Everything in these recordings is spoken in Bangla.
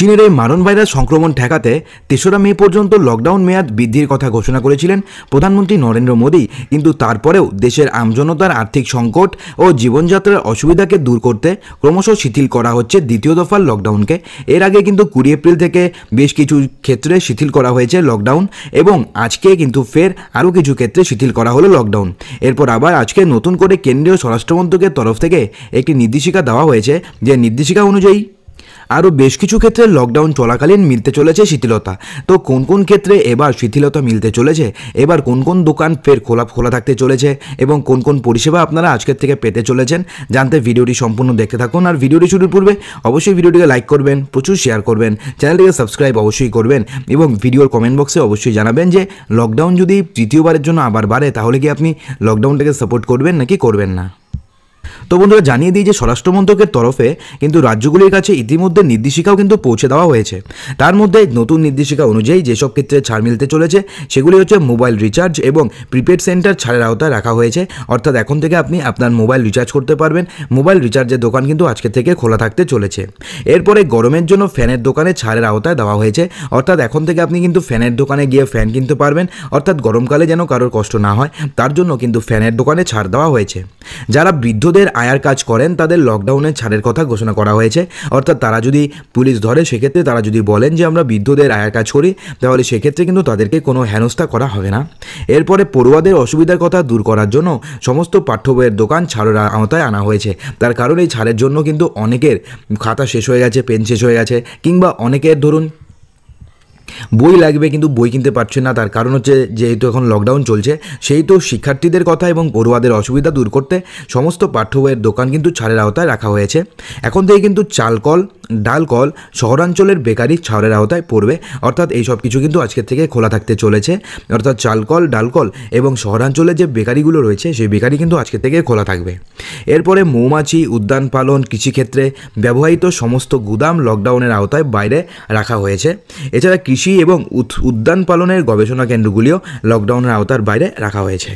চীনের এই মারণ ভাইরাস সংক্রমণ ঠেকাতে তেসরা মে পর্যন্ত লকডাউন মেয়াদ বৃদ্ধির কথা ঘোষণা করেছিলেন প্রধানমন্ত্রী নরেন্দ্র মোদী কিন্তু তারপরেও দেশের আমজনতার আর্থিক সংকট ও জীবনযাত্রার অসুবিধাকে দূর করতে ক্রমশ শিথিল করা হচ্ছে দ্বিতীয় দফার লকডাউনকে এর আগে কিন্তু কুড়ি এপ্রিল থেকে বেশ কিছু ক্ষেত্রে শিথিল করা হয়েছে লকডাউন এবং আজকে কিন্তু ফের আরও কিছু ক্ষেত্রে শিথিল করা হলো লকডাউন এরপর আবার আজকে নতুন করে কেন্দ্রীয় স্বরাষ্ট্রমন্ত্রকের তরফ থেকে একটি নির্দেশিকা দেওয়া হয়েছে যে নির্দেশিকা অনুযায়ী আরও বেশ কিছু ক্ষেত্রে লকডাউন চলাকালীন মিলতে চলেছে শিথিলতা তো কোন কোন ক্ষেত্রে এবার শিথিলতা মিলতে চলেছে এবার কোন কোন দোকান ফের খোলা খোলা থাকতে চলেছে এবং কোন কোন পরিষেবা আপনারা আজকের থেকে পেতে চলেছেন জানতে ভিডিওটি সম্পূর্ণ দেখতে থাকুন আর ভিডিওটি শুরুর পূর্বে অবশ্যই ভিডিওটিকে লাইক করবেন প্রচুর শেয়ার করবেন চ্যানেলটিকে সাবস্ক্রাইব অবশ্যই করবেন এবং ভিডিওর কমেন্ট বক্সে অবশ্যই জানাবেন যে লকডাউন যদি তৃতীয়বারের জন্য আবার বাড়ে তাহলে কি আপনি লকডাউনটাকে সাপোর্ট করবেন নাকি করবেন না তো বন্ধুরা জানিয়ে দিই যে স্বরাষ্ট্র মন্ত্রকের তরফে কিন্তু রাজ্যগুলির কাছে ইতিমধ্যে নির্দেশিকাও কিন্তু পৌঁছে দেওয়া হয়েছে তার মধ্যে নতুন নির্দেশিকা অনুযায়ী যেসব ক্ষেত্রে ছাড় মিলতে চলেছে সেগুলি হচ্ছে মোবাইল রিচার্জ এবং প্রিপেড সেন্টার ছাড়ের আওতায় রাখা হয়েছে অর্থাৎ এখন থেকে আপনি আপনার মোবাইল রিচার্জ করতে পারবেন মোবাইল রিচার্জের দোকান কিন্তু আজকে থেকে খোলা থাকতে চলেছে এরপরে গরমের জন্য ফ্যানের দোকানে ছাড়ের আওতায় দেওয়া হয়েছে অর্থাৎ এখন থেকে আপনি কিন্তু ফ্যানের দোকানে গিয়ে ফ্যান কিনতে পারবেন অর্থাৎ গরমকালে যেন কারোর কষ্ট না হয় তার জন্য কিন্তু ফ্যানের দোকানে ছাড় দেওয়া হয়েছে যারা বৃদ্ধদের আয়ার কাজ করেন তাদের লকডাউনের ছাড়ের কথা ঘোষণা করা হয়েছে অর্থাৎ তারা যদি পুলিশ ধরে সেক্ষেত্রে তারা যদি বলেন যে আমরা বৃদ্ধদের আয়ার কাজ করি তাহলে সেক্ষেত্রে কিন্তু তাদেরকে কোনো হেনস্থা করা হবে না এরপরে পড়ুয়াদের অসুবিধার কথা দূর করার জন্য সমস্ত পাঠ্য বইয়ের দোকান ছাড়ের আওতায় আনা হয়েছে তার কারণ এই ছাড়ের জন্য কিন্তু অনেকের খাতা শেষ হয়ে গেছে পেন শেষ হয়ে গেছে কিংবা অনেকের ধরুন বই লাগবে কিন্তু বই কিনতে পারছে না তার কারণ হচ্ছে যেহেতু এখন লকডাউন চলছে সেই তো শিক্ষার্থীদের কথা এবং পড়ুয়াদের অসুবিধা দূর করতে সমস্ত পাঠ্য বইয়ের দোকান কিন্তু ছাড়ের আওতায় রাখা হয়েছে এখন থেকে কিন্তু চাল কল ডাল কল শহরাঞ্চলের বেকারি ছাড়ের আওতায় পড়বে অর্থাৎ এই সব কিছু কিন্তু আজকের থেকে খোলা থাকতে চলেছে অর্থাৎ চালকল ডালকল এবং শহরাঞ্চলের যে বেকারিগুলো রয়েছে সেই বেকারি কিন্তু আজকে থেকে খোলা থাকবে এরপরে মৌমাছি উদ্যান পালন কৃষিক্ষেত্রে ব্যবহৃত সমস্ত গুদাম লকডাউনের আওতায় বাইরে রাখা হয়েছে এছাড়া কৃষি কৃষি এবং উদ্যান পালনের গবেষণা কেন্দ্রগুলিও লকডাউনের আওতার বাইরে রাখা হয়েছে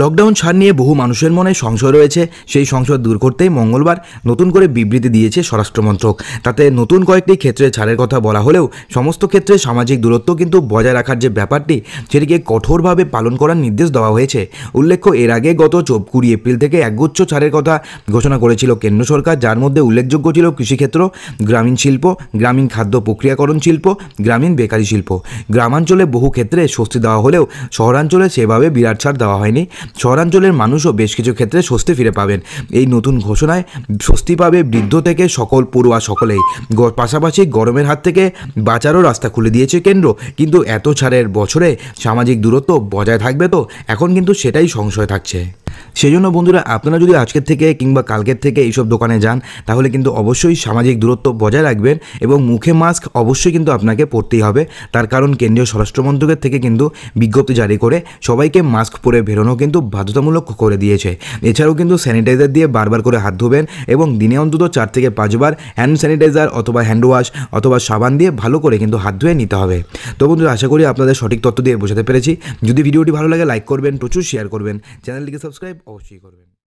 লকডাউন ছাড় নিয়ে বহু মানুষের মনে সংশয় রয়েছে সেই সংশয় দূর করতেই মঙ্গলবার নতুন করে বিবৃতি দিয়েছে স্বরাষ্ট্রমন্ত্রক তাতে নতুন কয়েকটি ক্ষেত্রে ছাড়ের কথা বলা হলেও সমস্ত ক্ষেত্রে সামাজিক দূরত্ব কিন্তু বজায় রাখার যে ব্যাপারটি সেটিকে কঠোরভাবে পালন করার নির্দেশ দেওয়া হয়েছে উল্লেখ্য এর আগে গত চোপ কুড়ি এপ্রিল থেকে একগুচ্ছ ছাড়ের কথা ঘোষণা করেছিল কেন্দ্র সরকার যার মধ্যে উল্লেখযোগ্য ছিল কৃষিক্ষেত্র গ্রামীণ শিল্প গ্রামীণ খাদ্য প্রক্রিয়াকরণ শিল্প গ্রামীণ বেকারি শিল্প গ্রামাঞ্চলে বহু ক্ষেত্রে স্বস্তি দেওয়া হলেও শহরাঞ্চলে সেভাবে বিরাট ছাড় দেওয়া হয়নি শহরাঞ্চলের মানুষও বেশ কিছু ক্ষেত্রে স্বস্তি ফিরে পাবেন এই নতুন ঘোষণায় স্বস্তি পাবে বৃদ্ধ থেকে সকল পড়ুয়া সকলেই পাশাপাশি গরমের হাত থেকে বাঁচারও রাস্তা খুলে দিয়েছে কেন্দ্র কিন্তু এত ছাড়ের বছরে সামাজিক দূরত্ব বজায় থাকবে তো এখন কিন্তু সেটাই সংশয় থাকছে সেই জন্য বন্ধুরা আপনারা যদি আজকের থেকে কিংবা কালকের থেকে এইসব দোকানে যান তাহলে কিন্তু অবশ্যই সামাজিক দূরত্ব বজায় রাখবেন এবং মুখে মাস্ক অবশ্যই কিন্তু আপনাকে পরতেই হবে তার কারণ কেন্দ্রীয় স্বরাষ্ট্রমন্ত্রকের থেকে কিন্তু বিজ্ঞপ্তি জারি করে সবাইকে মাস্ক পরে বেরোনো কিন্তু বাধ্যতামূলক করে দিয়েছে এছাড়াও কিন্তু স্যানিটাইজার দিয়ে বারবার করে হাত ধোবেন এবং দিনে অন্তত চার থেকে পাঁচবার হ্যান্ড স্যানিটাইজার অথবা হ্যান্ড ওয়াশ অথবা সাবান দিয়ে ভালো করে কিন্তু হাত ধুয়ে নিতে হবে তো বন্ধুরা আশা করি আপনাদের সঠিক তথ্য দিয়ে বোঝাতে পেরেছি যদি ভিডিওটি ভালো লাগে লাইক করবেন প্রচুর শেয়ার করবেন চ্যানেলটিকে সাবস্ক্রাইব অবশ্যই করবেন